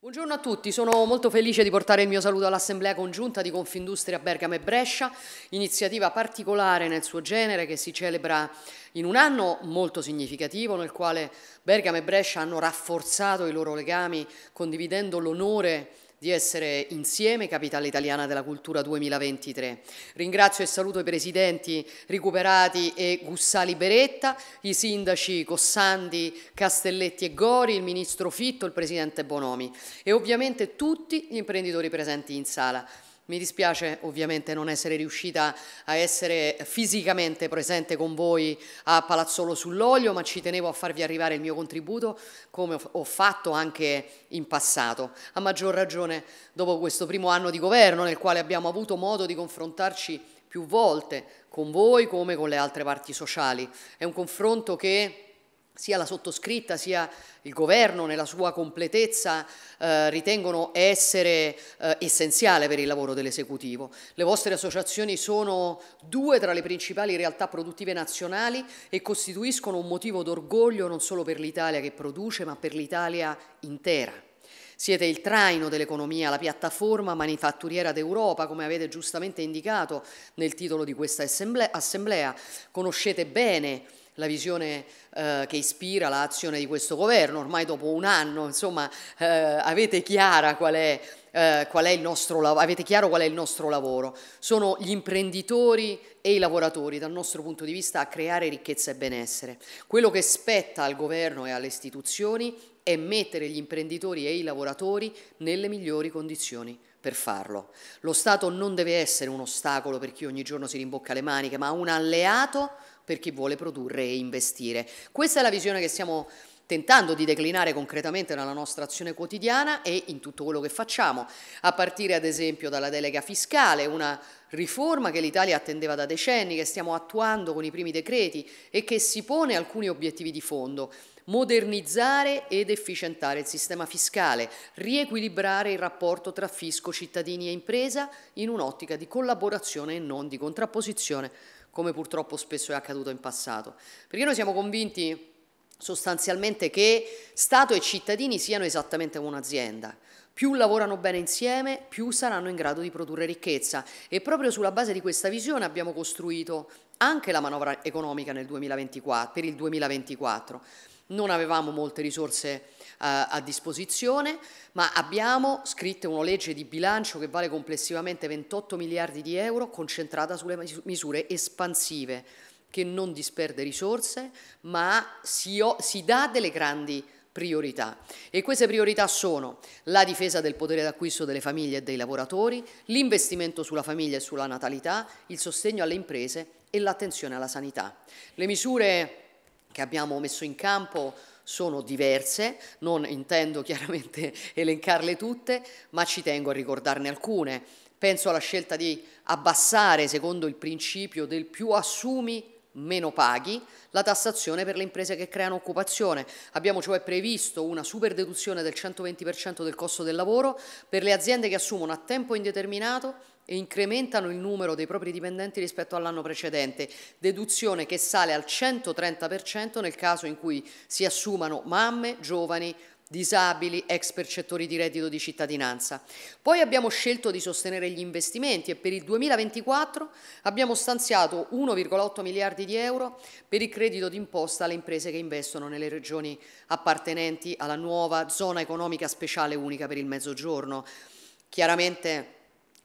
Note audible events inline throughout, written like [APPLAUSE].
Buongiorno a tutti, sono molto felice di portare il mio saluto all'Assemblea congiunta di Confindustria Bergamo e Brescia, iniziativa particolare nel suo genere che si celebra in un anno molto significativo nel quale Bergamo e Brescia hanno rafforzato i loro legami condividendo l'onore di essere insieme Capitale Italiana della Cultura 2023. Ringrazio e saluto i presidenti Recuperati e Gussali Beretta, i sindaci Cossandi, Castelletti e Gori, il ministro Fitto, il presidente Bonomi e ovviamente tutti gli imprenditori presenti in sala. Mi dispiace ovviamente non essere riuscita a essere fisicamente presente con voi a Palazzolo sull'Olio, ma ci tenevo a farvi arrivare il mio contributo come ho fatto anche in passato. A maggior ragione dopo questo primo anno di governo nel quale abbiamo avuto modo di confrontarci più volte con voi come con le altre parti sociali. È un confronto che sia la sottoscritta sia il governo nella sua completezza eh, ritengono essere eh, essenziale per il lavoro dell'esecutivo. Le vostre associazioni sono due tra le principali realtà produttive nazionali e costituiscono un motivo d'orgoglio non solo per l'Italia che produce ma per l'Italia intera. Siete il traino dell'economia, la piattaforma manifatturiera d'Europa, come avete giustamente indicato nel titolo di questa assemblea. Conoscete bene la visione eh, che ispira l'azione di questo governo. Ormai dopo un anno, insomma, eh, avete, qual è, eh, qual nostro, avete chiaro qual è il nostro lavoro. Sono gli imprenditori e i lavoratori, dal nostro punto di vista, a creare ricchezza e benessere. Quello che spetta al governo e alle istituzioni è mettere gli imprenditori e i lavoratori nelle migliori condizioni per farlo. Lo Stato non deve essere un ostacolo per chi ogni giorno si rimbocca le maniche, ma un alleato per chi vuole produrre e investire. Questa è la visione che stiamo tentando di declinare concretamente nella nostra azione quotidiana e in tutto quello che facciamo, a partire ad esempio dalla delega fiscale, una riforma che l'Italia attendeva da decenni, che stiamo attuando con i primi decreti e che si pone alcuni obiettivi di fondo, modernizzare ed efficientare il sistema fiscale, riequilibrare il rapporto tra fisco, cittadini e impresa in un'ottica di collaborazione e non di contrapposizione come purtroppo spesso è accaduto in passato. Perché noi siamo convinti sostanzialmente che Stato e cittadini siano esattamente come un'azienda. Più lavorano bene insieme, più saranno in grado di produrre ricchezza e proprio sulla base di questa visione abbiamo costruito anche la manovra economica 2024, per il 2024 non avevamo molte risorse eh, a disposizione, ma abbiamo scritto una legge di bilancio che vale complessivamente 28 miliardi di euro concentrata sulle misure espansive che non disperde risorse, ma si, si dà delle grandi priorità. E queste priorità sono la difesa del potere d'acquisto delle famiglie e dei lavoratori, l'investimento sulla famiglia e sulla natalità, il sostegno alle imprese e l'attenzione alla sanità. Le misure che abbiamo messo in campo sono diverse, non intendo chiaramente [LAUGHS] elencarle tutte, ma ci tengo a ricordarne alcune. Penso alla scelta di abbassare, secondo il principio del più assumi, meno paghi, la tassazione per le imprese che creano occupazione. Abbiamo cioè previsto una super deduzione del 120% del costo del lavoro per le aziende che assumono a tempo indeterminato e incrementano il numero dei propri dipendenti rispetto all'anno precedente, deduzione che sale al 130% nel caso in cui si assumano mamme, giovani, disabili, ex percettori di reddito di cittadinanza. Poi abbiamo scelto di sostenere gli investimenti e per il 2024 abbiamo stanziato 1,8 miliardi di euro per il credito d'imposta alle imprese che investono nelle regioni appartenenti alla nuova zona economica speciale unica per il mezzogiorno. Chiaramente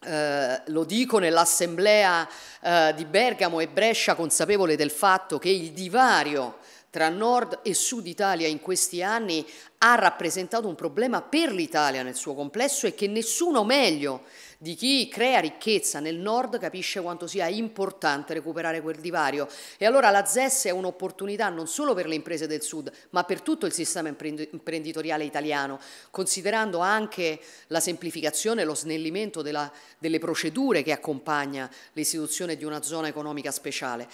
eh, lo dico nell'assemblea eh, di Bergamo e Brescia consapevole del fatto che il divario tra nord e sud Italia in questi anni ha rappresentato un problema per l'Italia nel suo complesso e che nessuno meglio di chi crea ricchezza nel nord capisce quanto sia importante recuperare quel divario. E allora la ZES è un'opportunità non solo per le imprese del sud, ma per tutto il sistema imprenditoriale italiano, considerando anche la semplificazione e lo snellimento della, delle procedure che accompagna l'istituzione di una zona economica speciale.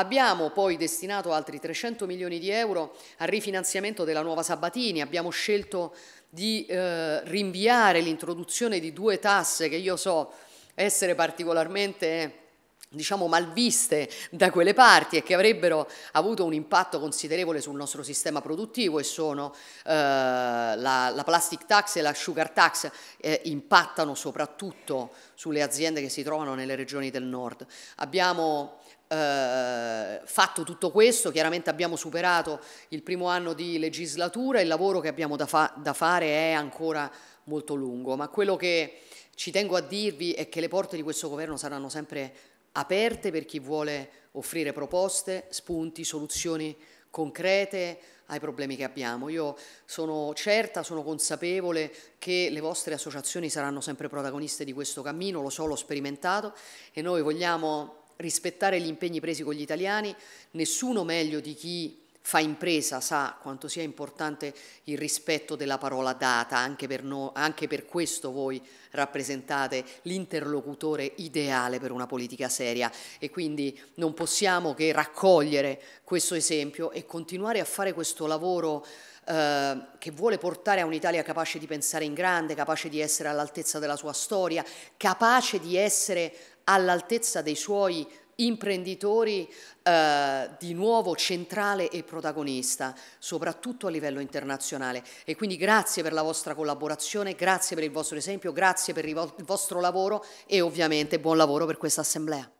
Abbiamo poi destinato altri 300 milioni di euro al rifinanziamento della nuova Sabatini, abbiamo scelto di eh, rinviare l'introduzione di due tasse che io so essere particolarmente diciamo malviste da quelle parti e che avrebbero avuto un impatto considerevole sul nostro sistema produttivo e sono eh, la, la, plastic tax e la sugar tax eh, impattano soprattutto sulle aziende che si trovano nelle regioni del nord. Abbiamo eh, fatto tutto questo, chiaramente abbiamo superato il primo anno di legislatura, il lavoro che abbiamo da, fa da, fare è ancora molto lungo, ma quello che ci tengo a dirvi è che le porte di questo governo saranno sempre aperte per chi vuole offrire proposte, spunti, soluzioni concrete ai problemi che abbiamo. Io sono certa, sono consapevole che le vostre associazioni saranno sempre protagoniste di questo cammino, lo so, l'ho sperimentato e noi vogliamo rispettare gli impegni presi con gli italiani, nessuno meglio di chi fa impresa sa quanto sia importante il rispetto della parola data, anche per, no, anche per, questo voi rappresentate l'interlocutore ideale per una politica seria e quindi non possiamo che raccogliere questo esempio e continuare a fare questo lavoro eh, che vuole portare a un'Italia capace di pensare in grande, capace di essere all'altezza della sua storia, capace di essere all'altezza dei suoi imprenditori eh, di nuovo centrale e protagonista, soprattutto a livello internazionale. E quindi grazie per la vostra collaborazione, grazie per il vostro esempio, grazie per il vostro lavoro e ovviamente buon lavoro per questa assemblea.